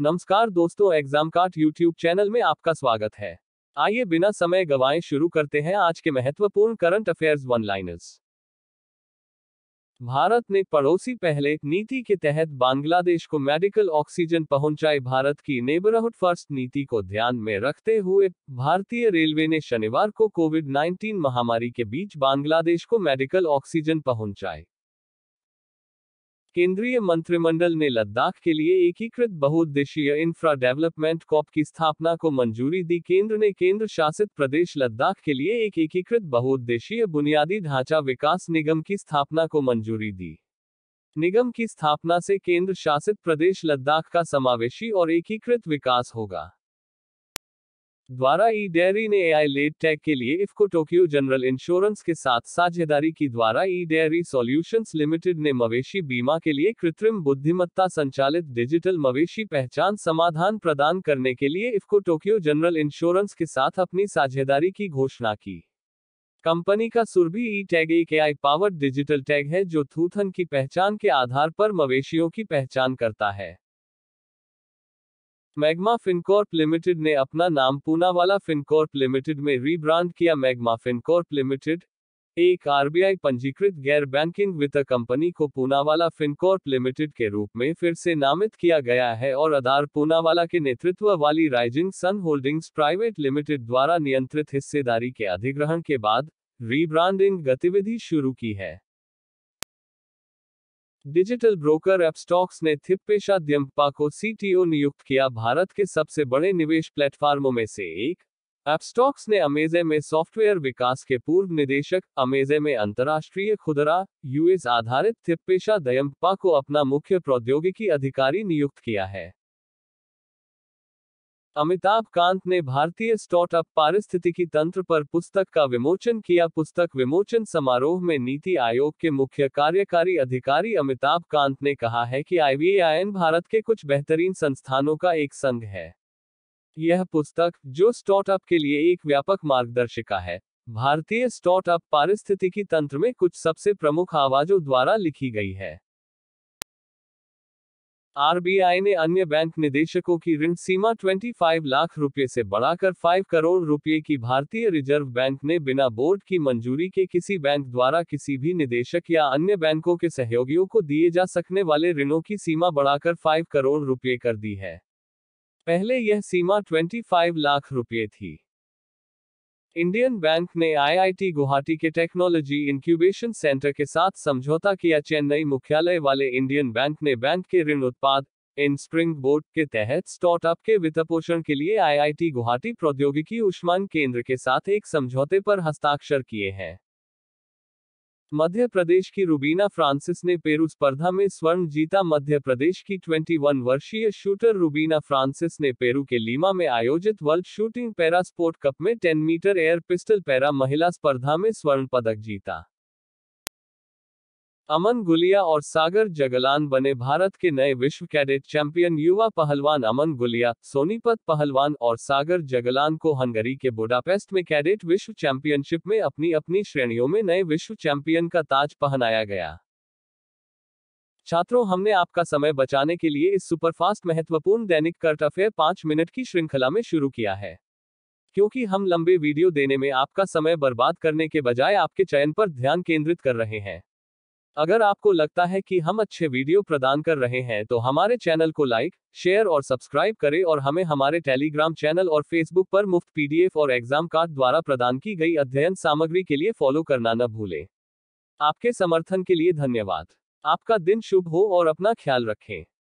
नमस्कार दोस्तों exam card YouTube channel में आपका स्वागत है आइए बिना समय गवाए शुरू करते हैं आज के महत्वपूर्ण current affairs one liners Bharat ने पड़ोसी पहले नीति के तहत बांग्लादेश को मेडिकल ऑक्सीजन पहुंचाई भारत की नेबरहुड फर्स्ट नीति को ध्यान में रखते हुए भारतीय रेलवे ने शनिवार को कोविड 19 महामारी के बीच बांग्लादेश को मेडिकल ऑक्सीजन पहुंचाई केंद्रीय मंत्रिमंडल ने लद्दाख के लिए एकीकृत बहुउद्देशीय इंफ्रा डेवलपमेंट कॉप की स्थापना को मंजूरी दी केंद्र ने केंद्र शासित प्रदेश लद्दाख के लिए एक एकीकृत बहुउद्देशीय बुनियादी ढांचा विकास निगम की स्थापना को मंजूरी दी निगम की स्थापना से केंद्र शासित प्रदेश लद्दाख का समावेशी और एकीकृत विकास होगा द्वारा ई डेयरी ने एआई लेड टैग के लिए इफको टोक्यो जनरल इंश्योरेंस के साथ साझेदारी की द्वारा ई डेयरी सॉल्यूशंस लिमिटेड ने मवेशी बीमा के लिए कृत्रिम बुद्धिमत्ता संचालित डिजिटल मवेशी पहचान समाधान प्रदान करने के लिए इफको टोक्यो जनरल इंश्योरेंस के साथ अपनी साझेदारी की घोषणा की कंपनी का सुरभि ई e टैग एक एआई पावर डिजिटल टैग है जो थूथन की पहचान के आधार पर मवेशियों की पहचान करता है मैग्मा फिनकॉर्प लिमिटेड ने अपना नाम पूनावाला फिनकॉर्प लिमिटेड में रीब्रांड किया मैग्मा फिनकॉर्प लिमिटेड एक आरबीआई पंजीकृत गैर बैंकिंग वित्त कंपनी को पूनावाला फिनकॉर्प लिमिटेड के रूप में फिर से नामित किया गया है और आधार पूनावाला के नेतृत्व वाली Rising Sun Holdings private limited द्वारा नियंत्रित हिस्सेदारी के अधिग्रहण के बाद रीब्रांडिंग गतिविधि शुरू की है डिजिटल ब्रोकर एपस्टॉक्स ने दियम्पा को सीटीओ नियुक्त किया भारत के सबसे बड़े निवेश प्लेटफॉर्मों में से एक एपस्टॉक्स ने अमेजे में सॉफ्टवेयर विकास के पूर्व निदेशक अमेजे में अंतर्राष्ट्रीय खुदरा यूएस आधारित थिप्पेशा दयम्पा को अपना मुख्य प्रौद्योगिकी अधिकारी नियुक्त किया है अमिताभ कांत ने भारतीय स्टार्टअप पारिस्थितिकी तंत्र पर पुस्तक का विमोचन किया पुस्तक विमोचन समारोह में नीति आयोग के मुख्य कार्यकारी अधिकारी अमिताभ कांत ने कहा है कि आई भारत के कुछ बेहतरीन संस्थानों का एक संघ है यह पुस्तक जो स्टार्टअप के लिए एक व्यापक मार्गदर्शिका है भारतीय स्टार्टअप पारिस्थितिकी तंत्र में कुछ सबसे प्रमुख आवाजों द्वारा लिखी गई है आरबीआई ने अन्य बैंक निदेशकों की ऋण सीमा 25 लाख रुपए से बढ़ाकर 5 करोड़ रुपए की भारतीय रिजर्व बैंक ने बिना बोर्ड की मंजूरी के किसी बैंक द्वारा किसी भी निदेशक या अन्य बैंकों के सहयोगियों को दिए जा सकने वाले ऋणों की सीमा बढ़ाकर 5 करोड़ रुपए कर दी है पहले यह सीमा 25 लाख रुपए थी इंडियन बैंक ने आईआईटी गुवाहाटी के टेक्नोलॉजी इंक्यूबेशन सेंटर के साथ समझौता किया चेन्नई मुख्यालय वाले इंडियन बैंक ने बैंक के ऋण उत्पाद इन स्प्रिंग बोर्ड के तहत स्टार्टअप के वित्तपोषण के लिए आईआईटी गुवाहाटी प्रौद्योगिकी उष्मान केंद्र के साथ एक समझौते पर हस्ताक्षर किए हैं मध्य प्रदेश की रूबीना फ्रांसिस ने पेरू स्पर्धा में स्वर्ण जीता मध्य प्रदेश की 21 वर्षीय शूटर रूबीना फ्रांसिस ने पेरू के लीमा में आयोजित world shooting para sport cup में 10 मीटर एयर पिस्टल पैरा महिला स्पर्धा में स्वर्ण पदक जीता अमन गुलिया और सागर जगलान बने भारत के नए विश्व कैडेट चैंपियन युवा पहलवान अमन गुलिया सोनीपत पहलवान और सागर जगलान को हंगरी के बुडापेस्ट में कैडेट विश्व चैंपियनशिप में अपनी अपनी श्रेणियों में नए विश्व चैंपियन का ताज पहनाया गया छात्रों हमने आपका समय बचाने के लिए इस सुपरफास्ट महत्वपूर्ण दैनिक कर्ट अफेयर पांच मिनट की श्रृंखला में शुरू किया है क्योंकि हम लंबे वीडियो देने में आपका समय बर्बाद करने के बजाय आपके चयन पर ध्यान केंद्रित कर रहे हैं अगर आपको लगता है कि हम अच्छे वीडियो प्रदान कर रहे हैं तो हमारे चैनल को लाइक शेयर और सब्सक्राइब करें और हमें हमारे टेलीग्राम चैनल और फेसबुक पर मुफ्त पीडीएफ और एग्जाम कार्ड द्वारा प्रदान की गई अध्ययन सामग्री के लिए फॉलो करना न भूलें आपके समर्थन के लिए धन्यवाद आपका दिन शुभ हो और अपना ख्याल रखें